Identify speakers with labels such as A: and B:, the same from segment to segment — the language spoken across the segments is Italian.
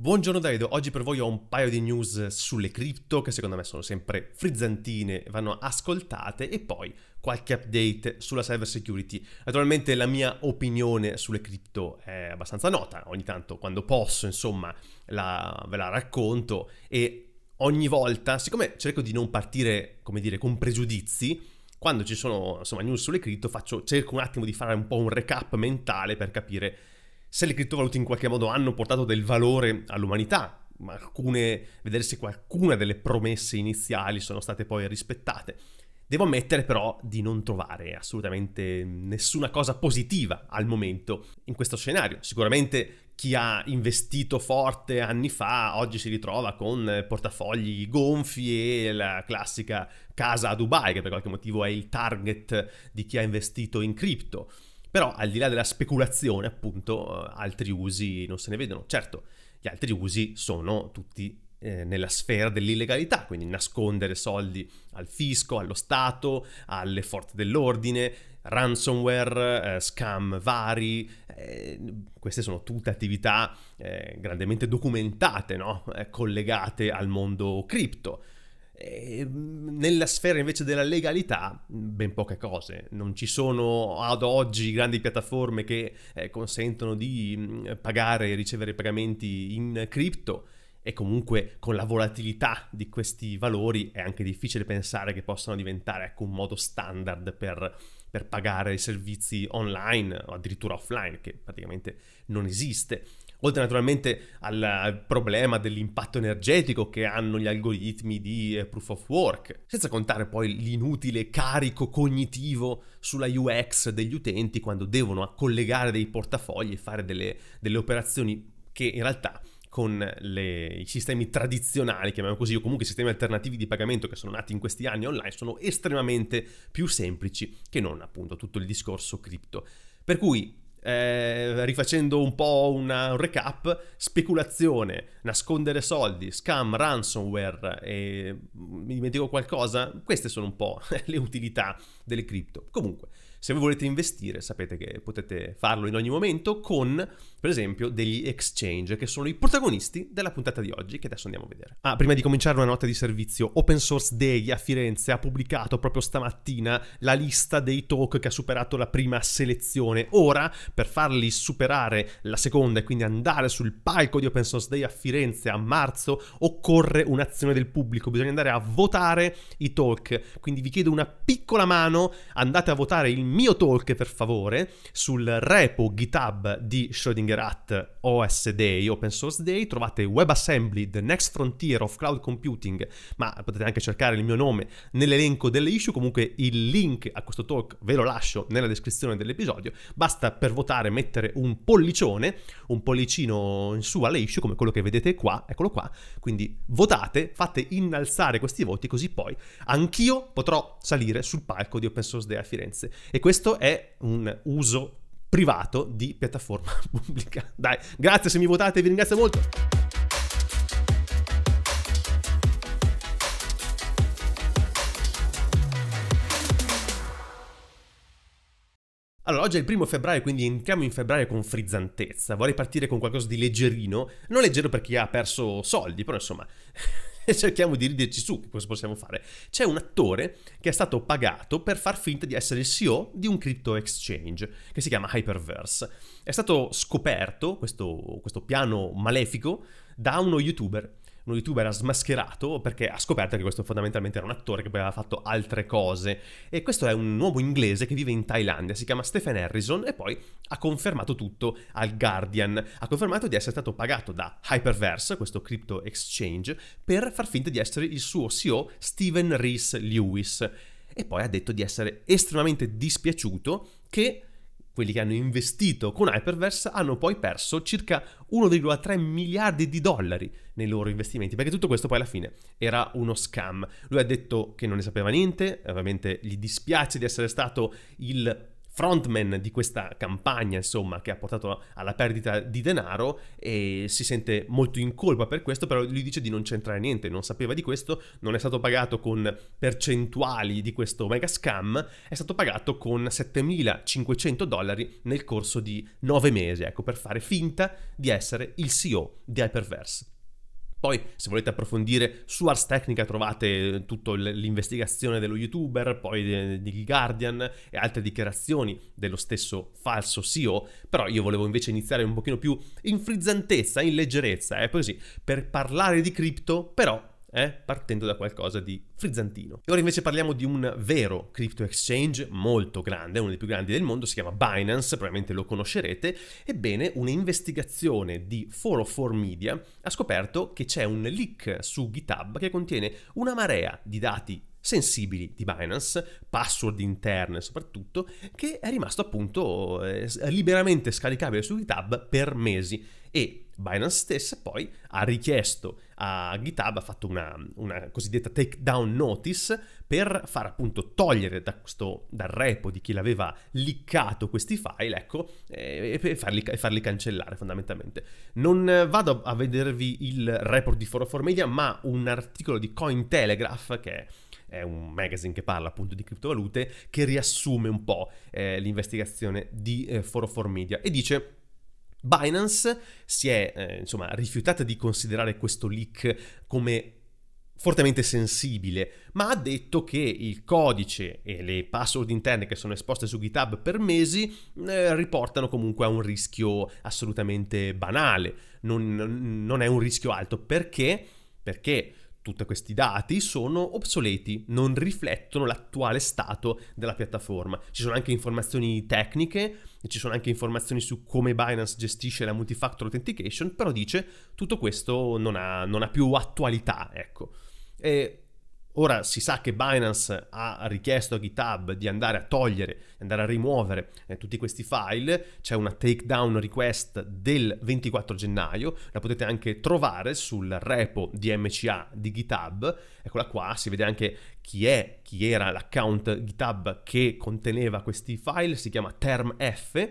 A: Buongiorno Davide, oggi per voi ho un paio di news sulle cripto che secondo me sono sempre frizzantine, vanno ascoltate e poi qualche update sulla cyber security. Naturalmente la mia opinione sulle cripto è abbastanza nota, ogni tanto quando posso insomma la, ve la racconto e ogni volta, siccome cerco di non partire come dire con pregiudizi, quando ci sono insomma news sulle cripto faccio, cerco un attimo di fare un po' un recap mentale per capire se le criptovalute in qualche modo hanno portato del valore all'umanità, alcune, vedere se qualcuna delle promesse iniziali sono state poi rispettate. Devo ammettere però di non trovare assolutamente nessuna cosa positiva al momento in questo scenario. Sicuramente chi ha investito forte anni fa oggi si ritrova con portafogli gonfi e la classica casa a Dubai che per qualche motivo è il target di chi ha investito in cripto. Però al di là della speculazione, appunto, eh, altri usi non se ne vedono. Certo, gli altri usi sono tutti eh, nella sfera dell'illegalità, quindi nascondere soldi al fisco, allo Stato, alle forze dell'ordine, ransomware, eh, scam vari, eh, queste sono tutte attività eh, grandemente documentate, no? Eh, collegate al mondo cripto. E eh, nella sfera invece della legalità, ben poche cose. Non ci sono ad oggi grandi piattaforme che eh, consentono di pagare e ricevere pagamenti in cripto. E comunque con la volatilità di questi valori è anche difficile pensare che possano diventare ecco, un modo standard per, per pagare servizi online o addirittura offline, che praticamente non esiste. Oltre naturalmente al, al, problema dell'impatto energetico che hanno gli algoritmi di eh, proof of work, senza contare poi l'inutile carico cognitivo sulla UX degli utenti quando devono collegare dei portafogli e fare delle, delle operazioni che in realtà con le, i sistemi tradizionali, chiamiamo così, o comunque i sistemi alternativi di pagamento che sono nati in questi anni online, sono estremamente più semplici che non appunto tutto il discorso cripto. Per cui eh, rifacendo un po' una, un recap, speculazione, nascondere soldi, scam, ransomware, e mm, mi dimentico qualcosa, queste sono un po' le utilità delle cripto. Comunque, se voi volete investire sapete che potete farlo in ogni momento con, per esempio, degli exchange che sono i protagonisti della puntata di oggi che adesso andiamo a vedere. Ah, prima di cominciare una nota di servizio, Open Source Day a Firenze ha pubblicato proprio stamattina la lista dei talk che ha superato la prima selezione. Ora, per farli superare la seconda e quindi andare sul palco di Open Source Day a Firenze a marzo, occorre un'azione del pubblico, bisogna andare a votare i talk. Quindi vi chiedo una piccola mano, andate a votare il mio talk, per favore, sul repo GitHub di Schrödinger at OS Day, Open Source Day, trovate WebAssembly, The Next Frontier of Cloud Computing, ma potete anche cercare il mio nome nell'elenco delle issue, comunque il link a questo talk ve lo lascio nella descrizione dell'episodio, basta per votare mettere un pollicione, un pollicino in su alle issue, come quello che vedete qua, eccolo qua, quindi votate, fate innalzare questi voti, così poi anch'io potrò salire sul palco di Open Source Day a Firenze. E e questo è un uso privato di piattaforma pubblica. Dai, grazie se mi votate, vi ringrazio molto. Allora, oggi è il primo febbraio, quindi entriamo in febbraio con frizzantezza. Vorrei partire con qualcosa di leggerino. Non leggero per chi ha perso soldi, però insomma, cerchiamo di riderci su che cosa possiamo fare. C'è un attore che è stato pagato per far finta di essere il CEO di un crypto exchange che si chiama Hyperverse. È stato scoperto questo, questo piano malefico da uno youtuber uno youtuber ha smascherato perché ha scoperto che questo fondamentalmente era un attore che poi aveva fatto altre cose. E questo è un uomo inglese che vive in Thailandia, si chiama Stephen Harrison e poi ha confermato tutto al Guardian. Ha confermato di essere stato pagato da Hyperverse, questo crypto exchange, per far finta di essere il suo CEO Steven Reese Lewis. E poi ha detto di essere estremamente dispiaciuto che quelli che hanno investito con Hyperverse hanno poi perso circa 1,3 miliardi di dollari nei loro investimenti, perché tutto questo poi alla fine era uno scam. Lui ha detto che non ne sapeva niente, ovviamente gli dispiace di essere stato il frontman di questa campagna, insomma, che ha portato alla perdita di denaro e si sente molto in colpa per questo, però lui dice di non c'entrare niente, non sapeva di questo, non è stato pagato con percentuali di questo mega scam, è stato pagato con 7.500 dollari nel corso di nove mesi, ecco, per fare finta di essere il CEO di Hyperverse. Poi, se volete approfondire su Ars Technica, trovate eh, tutta l'investigazione dello youtuber, poi eh, di Guardian e altre dichiarazioni dello stesso falso CEO. Però io volevo invece iniziare un pochino più in frizzantezza, in leggerezza, eh, così, per parlare di cripto, però eh? partendo da qualcosa di frizzantino. E ora invece parliamo di un vero crypto exchange molto grande, uno dei più grandi del mondo, si chiama Binance, probabilmente lo conoscerete. Ebbene, un'investigazione di 404 Media ha scoperto che c'è un leak su GitHub che contiene una marea di dati sensibili di Binance, password interne soprattutto, che è rimasto appunto eh, liberamente scaricabile su GitHub per mesi e Binance stessa poi ha richiesto a GitHub, ha fatto una, una cosiddetta takedown notice per far appunto togliere da questo, dal repo di chi l'aveva liccato questi file, ecco, eh, e, e, farli, e farli, cancellare fondamentalmente. Non vado a vedervi il report di Foro for Media, ma un articolo di Cointelegraph che è è un magazine che parla appunto di criptovalute, che riassume un po' eh, l'investigazione di eh, Foro 4 Media e dice Binance si è eh, insomma rifiutata di considerare questo leak come fortemente sensibile, ma ha detto che il codice e le password interne che sono esposte su GitHub per mesi eh, riportano comunque a un rischio assolutamente banale, non, non è un rischio alto perché perché tutti questi dati sono obsoleti, non riflettono l'attuale stato della piattaforma. Ci sono anche informazioni tecniche, ci sono anche informazioni su come Binance gestisce la multifactor authentication, però dice tutto questo non ha, non ha più attualità, ecco. E Ora si sa che Binance ha richiesto a GitHub di andare a togliere, andare a rimuovere eh, tutti questi file, c'è una takedown request del 24 gennaio, la potete anche trovare sul repo di MCA di GitHub, eccola qua, si vede anche chi è, chi era l'account GitHub che conteneva questi file, si chiama termf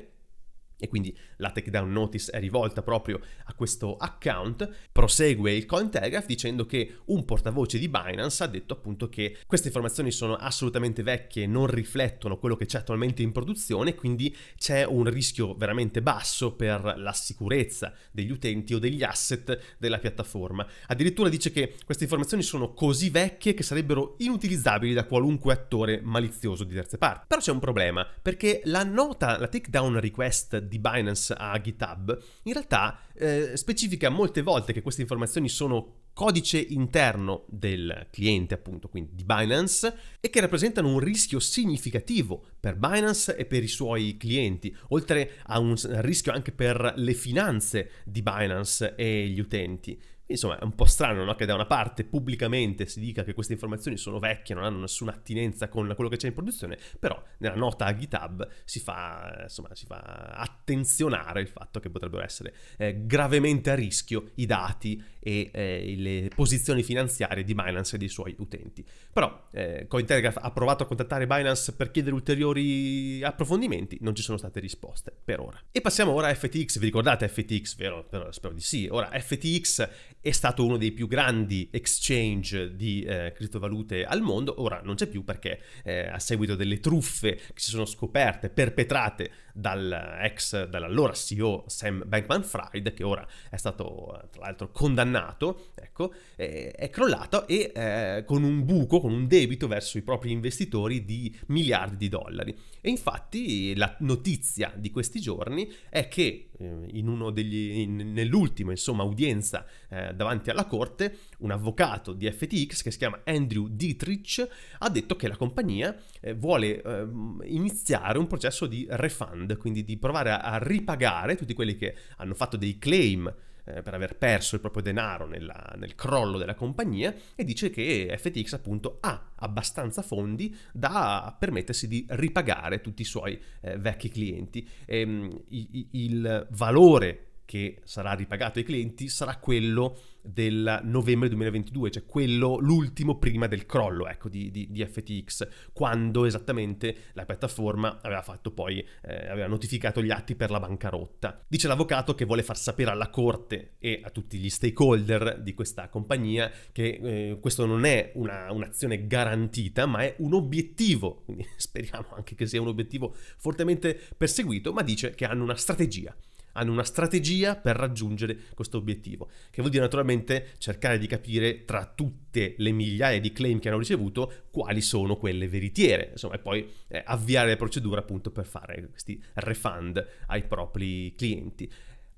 A: e quindi la takedown notice è rivolta proprio a questo account. Prosegue il Cointelegraph dicendo che un portavoce di Binance ha detto appunto che queste informazioni sono assolutamente vecchie, non riflettono quello che c'è attualmente in produzione, quindi c'è un rischio veramente basso per la sicurezza degli utenti o degli asset della piattaforma. Addirittura dice che queste informazioni sono così vecchie che sarebbero inutilizzabili da qualunque attore malizioso di terze parti. Però c'è un problema, perché la nota, la takedown request di Binance a GitHub, in realtà eh, specifica molte volte che queste informazioni sono codice interno del cliente, appunto, quindi di Binance, e che rappresentano un rischio significativo per Binance e per i suoi clienti, oltre a un rischio anche per le finanze di Binance e gli utenti. Insomma, è un po' strano no? che da una parte pubblicamente si dica che queste informazioni sono vecchie, non hanno nessuna attinenza con quello che c'è in produzione, però nella nota a GitHub si fa, insomma, si fa attenzionare il fatto che potrebbero essere eh, gravemente a rischio i dati e eh, le posizioni finanziarie di Binance e dei suoi utenti. Però eh, Cointelegraph ha provato a contattare Binance per chiedere ulteriori approfondimenti, non ci sono state risposte per ora. E passiamo ora a FTX, vi ricordate FTX, vero? Però spero di sì. Ora FTX è stato uno dei più grandi exchange di eh, criptovalute al mondo, ora non c'è più perché eh, a seguito delle truffe che si sono scoperte, perpetrate dal ex, dall'allora CEO Sam Bankman-Fried, che ora è stato eh, tra l'altro condannato, ecco, eh, è crollato e eh, con un buco, con un debito verso i propri investitori di miliardi di dollari. E infatti la notizia di questi giorni è che eh, in degli, in, nell'ultima insomma, udienza eh, davanti alla corte un avvocato di FTX che si chiama Andrew Dietrich ha detto che la compagnia eh, vuole eh, iniziare un processo di refund, quindi di provare a, a ripagare tutti quelli che hanno fatto dei claim eh, per aver perso il proprio denaro nella, nel crollo della compagnia e dice che FTX appunto ha abbastanza fondi da permettersi di ripagare tutti i suoi eh, vecchi clienti. E, ehm, il, il valore che sarà ripagato ai clienti sarà quello del novembre 2022, cioè quello l'ultimo prima del crollo ecco, di, di, di, FTX, quando esattamente la piattaforma aveva fatto poi, eh, aveva notificato gli atti per la bancarotta. Dice l'avvocato che vuole far sapere alla corte e a tutti gli stakeholder di questa compagnia che eh, questo non è una, un'azione garantita, ma è un obiettivo, quindi speriamo anche che sia un obiettivo fortemente perseguito, ma dice che hanno una strategia hanno una strategia per raggiungere questo obiettivo, che vuol dire naturalmente cercare di capire tra tutte le migliaia di claim che hanno ricevuto quali sono quelle veritiere, insomma, e poi eh, avviare le procedure appunto per fare questi refund ai propri clienti.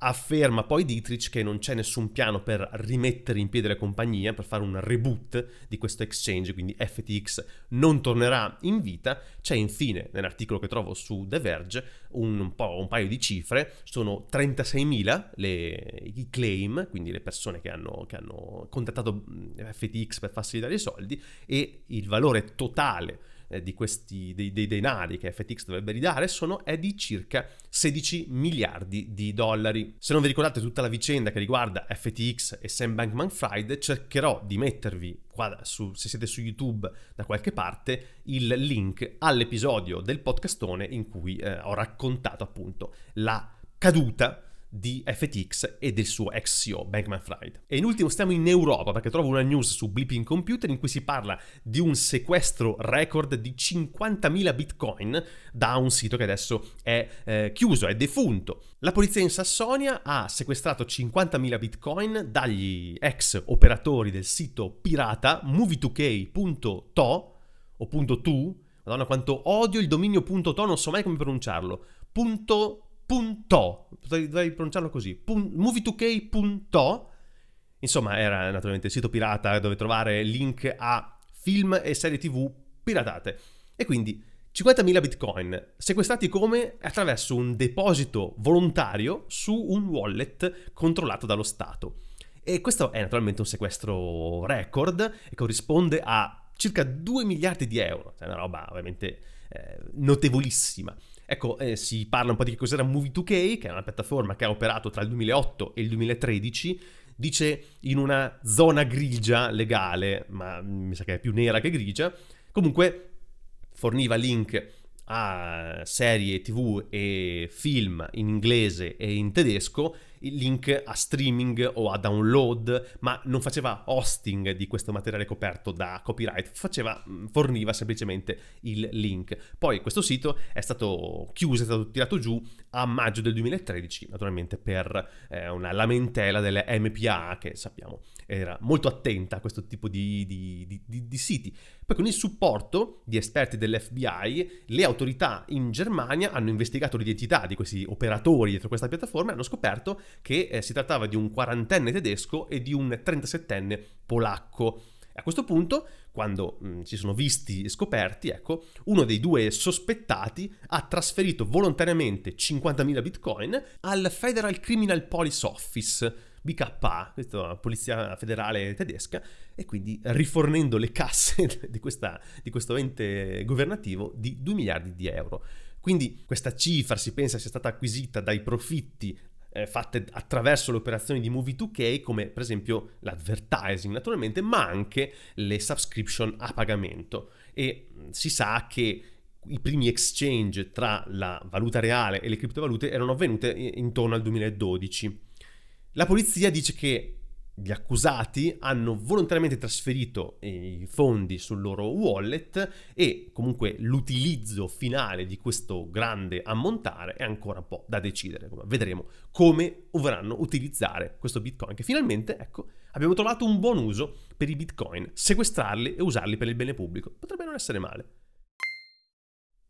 A: Afferma poi Dietrich che non c'è nessun piano per rimettere in piedi la compagnia, per fare un reboot di questo exchange, quindi FTX non tornerà in vita. C'è infine, nell'articolo che trovo su The Verge, un, un paio di cifre, sono 36.000 le, i claim, quindi le persone che hanno, che hanno contattato mm, FTX per farsi dare i soldi, e il valore totale eh, di questi, dei, dei denari che FTX dovrebbe ridare sono, è di circa 16 miliardi di dollari. Se non vi ricordate tutta la vicenda che riguarda FTX e Sam Bankman Fried, cercherò di mettervi qua su, se siete su YouTube da qualche parte il link all'episodio del podcastone in cui eh, ho raccontato appunto la caduta di FTX e del suo ex CEO Bankman Fried. E in ultimo stiamo in Europa perché trovo una news su Blipping Computer in cui si parla di un sequestro record di 50.000 bitcoin da un sito che adesso è eh, chiuso, è defunto. La polizia in Sassonia ha sequestrato 50.000 bitcoin dagli ex operatori del sito pirata movie2k.to o .tu, madonna quanto odio il dominio.to, non so mai come pronunciarlo, punto Punto, potrei pronunciarlo così, pun, movie2k.to, insomma era naturalmente il sito pirata dove trovare link a film e serie tv piratate. E quindi 50.000 bitcoin, sequestrati come? Attraverso un deposito volontario su un wallet controllato dallo Stato. E questo è naturalmente un sequestro record e corrisponde a circa 2 miliardi di euro, è cioè, una roba ovviamente eh, notevolissima. Ecco, eh, si parla un po' di che cos'era Movie2K, che è una piattaforma che ha operato tra il 2008 e il 2013, dice in una zona grigia legale, ma mi sa che è più nera che grigia, comunque forniva link a serie tv e film in inglese e in tedesco link a streaming o a download, ma non faceva hosting di questo materiale coperto da copyright, faceva, mm, forniva semplicemente il link. Poi questo sito è stato chiuso, è stato tirato giù a maggio del 2013, naturalmente per eh, una lamentela delle MPA che sappiamo era molto attenta a questo tipo di, di, di, di siti. Poi con il supporto di esperti dell'FBI, le autorità in Germania hanno investigato l'identità di questi operatori dietro questa piattaforma e hanno scoperto che eh, si trattava di un quarantenne tedesco e di un 37enne polacco. A questo punto, quando mm, si sono visti e scoperti, ecco, uno dei due sospettati ha trasferito volontariamente 50.000 bitcoin al Federal Criminal Police Office, BKA, questa polizia federale tedesca, e quindi rifornendo le casse di, questa, di questo ente governativo di 2 miliardi di euro. Quindi questa cifra si pensa sia stata acquisita dai profitti eh, fatte attraverso le operazioni di Movie2K, come per esempio l'advertising naturalmente, ma anche le subscription a pagamento. E mm, si sa che i primi exchange tra la valuta reale e le criptovalute erano avvenute eh, intorno al 2012. La polizia dice che gli accusati hanno volontariamente trasferito i fondi sul loro wallet e comunque l'utilizzo finale di questo grande ammontare è ancora un po' da decidere. Vedremo come vorranno utilizzare questo bitcoin che finalmente, ecco, abbiamo trovato un buon uso per i bitcoin, sequestrarli e usarli per il bene pubblico. Potrebbe non essere male.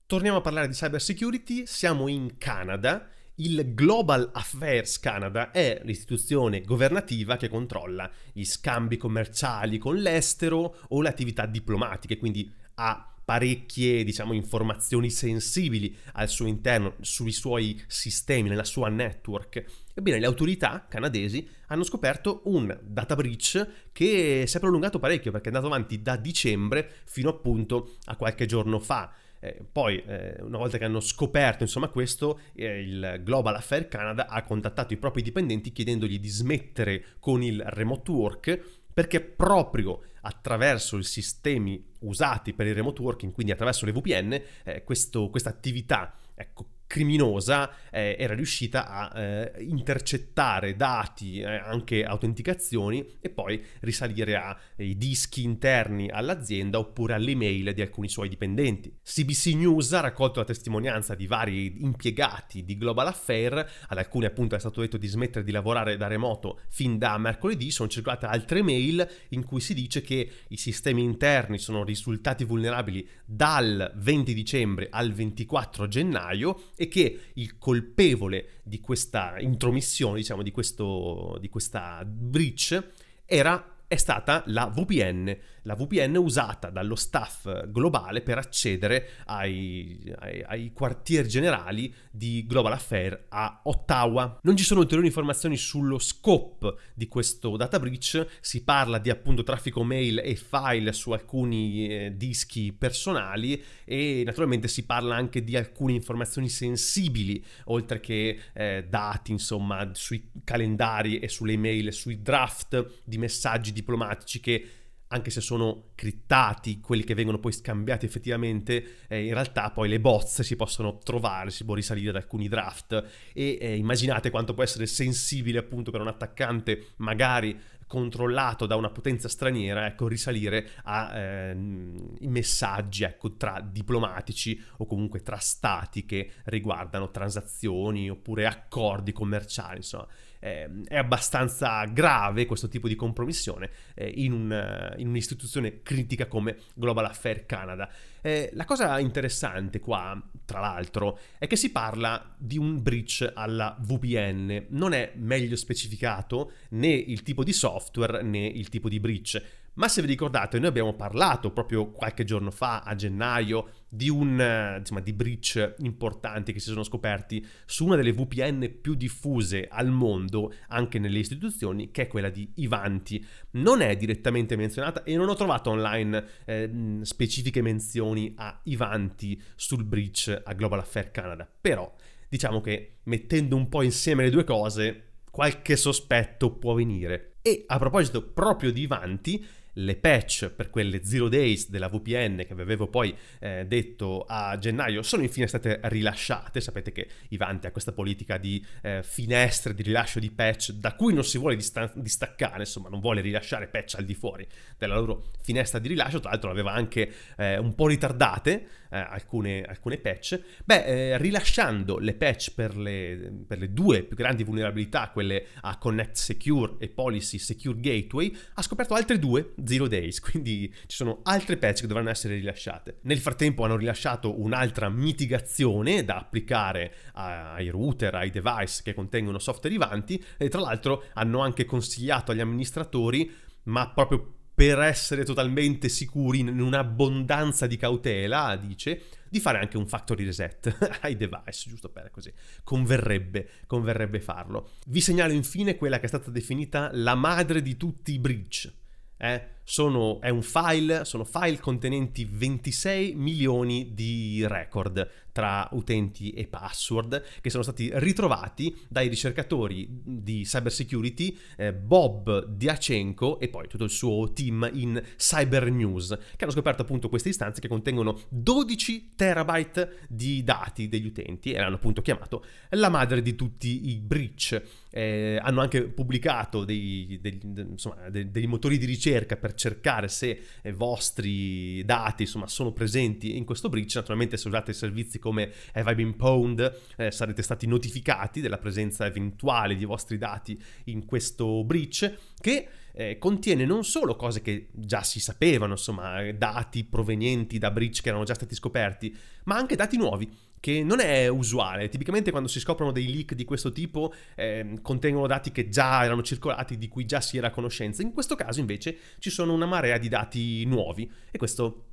A: Torniamo a parlare di cyber security, siamo in Canada il Global Affairs Canada è l'istituzione governativa che controlla gli scambi commerciali con l'estero o le attività diplomatiche, quindi ha parecchie, diciamo, informazioni sensibili al suo interno, sui suoi sistemi, nella sua network. Ebbene, le autorità canadesi hanno scoperto un data breach che si è prolungato parecchio perché è andato avanti da dicembre fino appunto a qualche giorno fa eh, poi, eh, una volta che hanno scoperto insomma, questo, eh, il Global Affair Canada ha contattato i propri dipendenti chiedendogli di smettere con il remote work perché proprio attraverso i sistemi usati per il remote working, quindi attraverso le VPN, eh, questa attività ecco, criminosa eh, era riuscita a eh, intercettare dati, eh, anche autenticazioni e poi risalire ai eh, dischi interni all'azienda oppure alle mail di alcuni suoi dipendenti. CBC News ha raccolto la testimonianza di vari impiegati di Global Affair, ad alcuni appunto è stato detto di smettere di lavorare da remoto fin da mercoledì, sono circolate altre mail in cui si dice che i sistemi interni sono risultati vulnerabili dal 20 dicembre al 24 gennaio e che il colpevole di questa intromissione, diciamo, di, questo, di questa breach era è stata la VPN, la VPN usata dallo staff globale per accedere ai, ai, ai quartier generali di Global Affair a Ottawa. Non ci sono ulteriori informazioni sullo scope di questo data breach, si parla di appunto traffico mail e file su alcuni eh, dischi personali e naturalmente si parla anche di alcune informazioni sensibili, oltre che eh, dati insomma sui calendari e sulle email, sui draft di messaggi di diplomatici che anche se sono criptati, quelli che vengono poi scambiati effettivamente, eh, in realtà poi le bozze si possono trovare, si può risalire ad alcuni draft e eh, immaginate quanto può essere sensibile appunto per un attaccante magari controllato da una potenza straniera, ecco, risalire ai eh, messaggi ecco, tra diplomatici o comunque tra stati che riguardano transazioni oppure accordi commerciali, insomma eh, è abbastanza grave questo tipo di compromissione eh, in, un, eh, in un'istituzione critica come Global Affair Canada. Eh, la cosa interessante qua, tra l'altro, è che si parla di un breach alla VPN. Non è meglio specificato né il tipo di software né il tipo di breach. Ma se vi ricordate, noi abbiamo parlato proprio qualche giorno fa, a gennaio, di un insomma, di breach importanti che si sono scoperti su una delle VPN più diffuse al mondo, anche nelle istituzioni, che è quella di Ivanti non è direttamente menzionata e non ho trovato online eh, specifiche menzioni a Ivanti sul breach a Global Affair Canada. Però diciamo che mettendo un po' insieme le due cose, qualche sospetto può venire. E a proposito proprio di Ivanti, le patch per quelle zero days della VPN che vi avevo poi eh, detto a gennaio sono infine state rilasciate. Sapete che Ivanti ha questa politica di eh, finestre di rilascio di patch da cui non si vuole distan- distaccare, insomma, non vuole rilasciare patch al di fuori della loro finestra di rilascio. Tra l'altro, aveva anche eh, un po' ritardate eh, alcune, alcune, patch. Beh, eh, rilasciando le patch per le, per le due più grandi vulnerabilità, quelle a Connect Secure e Policy Secure Gateway, ha scoperto altre due Zero Days, quindi ci sono altre patch che dovranno essere rilasciate. Nel frattempo hanno rilasciato un'altra mitigazione da applicare ai router, ai device che contengono software derivanti e tra l'altro hanno anche consigliato agli amministratori, ma proprio per essere totalmente sicuri in un'abbondanza di cautela, dice, di fare anche un factory reset ai device, giusto per così. Converrebbe, converrebbe farlo. Vi segnalo infine quella che è stata definita la madre di tutti i breach. Eh? sono, è un file, sono file contenenti 26 milioni di record tra utenti e password che sono stati ritrovati dai ricercatori di cybersecurity eh, Bob Diacenco e poi tutto il suo team in Cyber News che hanno scoperto appunto queste istanze che contengono 12 terabyte di dati degli utenti e l'hanno appunto chiamato la madre di tutti i breach. Eh, hanno anche pubblicato dei, dei, insomma, dei, dei motori di ricerca per cercare se i eh, vostri dati insomma, sono presenti in questo breach. Naturalmente se usate servizi come Have I Been Pwned eh, sarete stati notificati della presenza eventuale di vostri dati in questo breach che eh, contiene non solo cose che già si sapevano, insomma dati provenienti da breach che erano già stati scoperti, ma anche dati nuovi che non è usuale. Tipicamente quando si scoprono dei leak di questo tipo eh, contengono dati che già erano circolati, di cui già si era a conoscenza. In questo caso invece ci sono una marea di dati nuovi e questo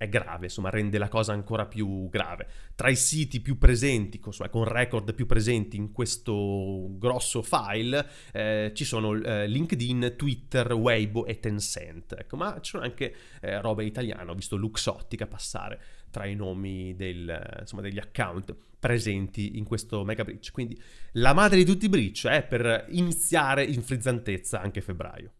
A: è grave, insomma rende la cosa ancora più grave. Tra i siti più presenti, con, con ecco, record più presenti in questo grosso file, eh, ci sono eh, LinkedIn, Twitter, Weibo e Tencent. Ecco, ma ci sono anche eh, roba italiana, ho visto Luxottica passare tra i nomi del, insomma, degli account presenti in questo mega breach. Quindi la madre di tutti i breach eh, per iniziare in frizzantezza anche febbraio.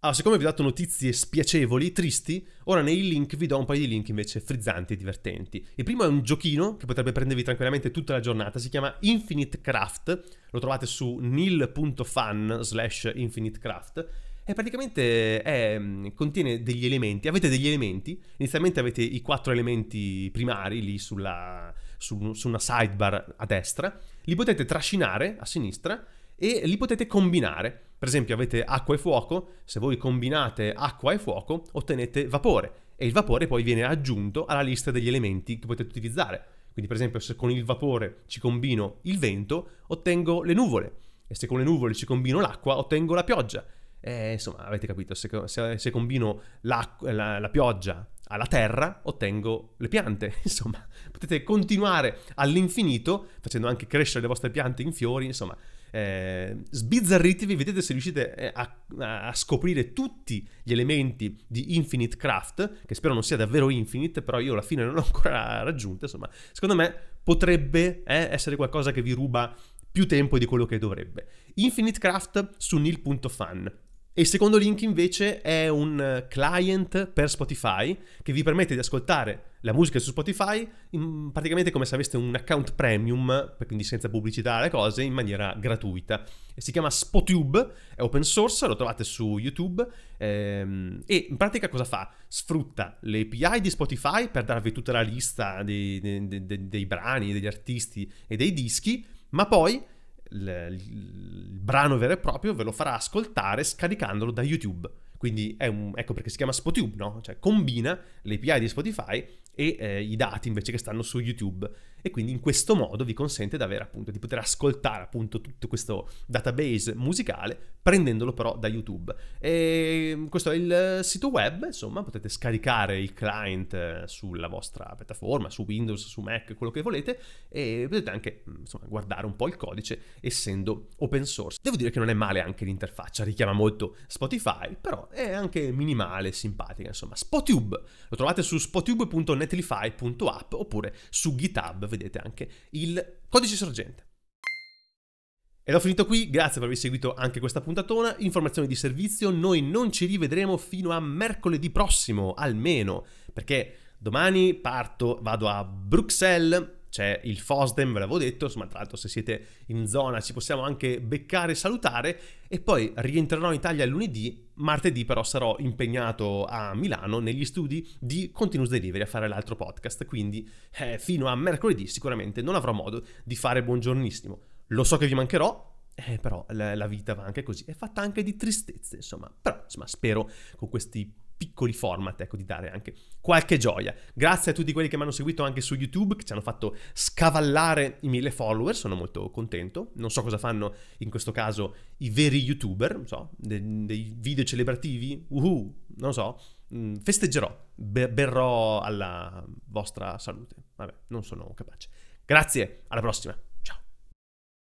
A: Allora, siccome vi ho dato notizie spiacevoli, tristi, ora nei link vi do un paio di link invece frizzanti e divertenti. Il primo è un giochino che potrebbe prendervi tranquillamente tutta la giornata, si chiama Infinite Craft, lo trovate su nil.fan slash infinitecraft e praticamente è, contiene degli elementi. Avete degli elementi. Inizialmente avete i quattro elementi primari lì sulla, su, su una sidebar a destra. Li potete trascinare a sinistra e li potete combinare. Per esempio avete acqua e fuoco, se voi combinate acqua e fuoco ottenete vapore e il vapore poi viene aggiunto alla lista degli elementi che potete utilizzare. Quindi per esempio se con il vapore ci combino il vento ottengo le nuvole e se con le nuvole ci combino l'acqua ottengo la pioggia eh, insomma, avete capito, se, se, se combino la, la, la pioggia alla terra ottengo le piante, insomma, potete continuare all'infinito facendo anche crescere le vostre piante in fiori, insomma, eh, sbizzarritevi, vedete se riuscite eh, a, a, scoprire tutti gli elementi di Infinite Craft, che spero non sia davvero Infinite, però io alla fine non l'ho ancora raggiunta, insomma, secondo me potrebbe eh, essere qualcosa che vi ruba più tempo di quello che dovrebbe. Infinite Craft su nil.fan e il secondo link invece è un eh, client per Spotify che vi permette di ascoltare la musica su Spotify in, praticamente come se aveste un account premium, quindi senza pubblicità le cose, in maniera gratuita. E si chiama Spotube, è open source, lo trovate su YouTube ehm, e in pratica cosa fa? Sfrutta le API di Spotify per darvi tutta la lista dei, dei, dei, dei brani, degli artisti e dei dischi, ma poi il, il brano vero e proprio ve lo farà ascoltare scaricandolo da YouTube. Quindi è un, ecco perché si chiama Spotube, no? Cioè combina le API di Spotify e eh, i dati invece che stanno su YouTube e quindi in questo modo vi consente di, avere, appunto, di poter ascoltare appunto tutto questo database musicale prendendolo però da YouTube. E mm, questo è il sito web, insomma potete scaricare il client eh, sulla vostra piattaforma, su Windows, su Mac, quello che volete e potete anche mm, insomma, guardare un po' il codice essendo open source. Devo dire che non è male anche l'interfaccia, richiama molto Spotify, però è anche minimale, simpatica, insomma. Spotube, lo trovate su spotube.netlify.app oppure su GitHub, vedete anche il codice sorgente. Ed ho finito qui, grazie per aver seguito anche questa puntatona. Informazioni di servizio, noi non ci rivedremo fino a mercoledì prossimo, almeno, perché domani parto, vado a Bruxelles c'è il Fosden, ve l'avevo detto, insomma tra l'altro se siete in zona ci possiamo anche beccare e salutare e poi rientrerò in Italia lunedì, martedì però sarò impegnato a Milano negli studi di Continuous Delivery a fare l'altro podcast, quindi eh, fino a mercoledì sicuramente non avrò modo di fare buongiornissimo. Lo so che vi mancherò, eh, però la, la, vita va anche così, è fatta anche di tristezze, insomma, però insomma spero con questi piccoli format, ecco, di dare anche qualche gioia. Grazie a tutti quelli che mi hanno seguito anche su YouTube, che ci hanno fatto scavallare i mille follower, sono molto contento. Non so cosa fanno in questo caso i veri YouTuber, non so, dei, dei video celebrativi, uhu, non so. Mm, festeggerò, berrò alla vostra salute. Vabbè, non sono capace. Grazie, alla prossima.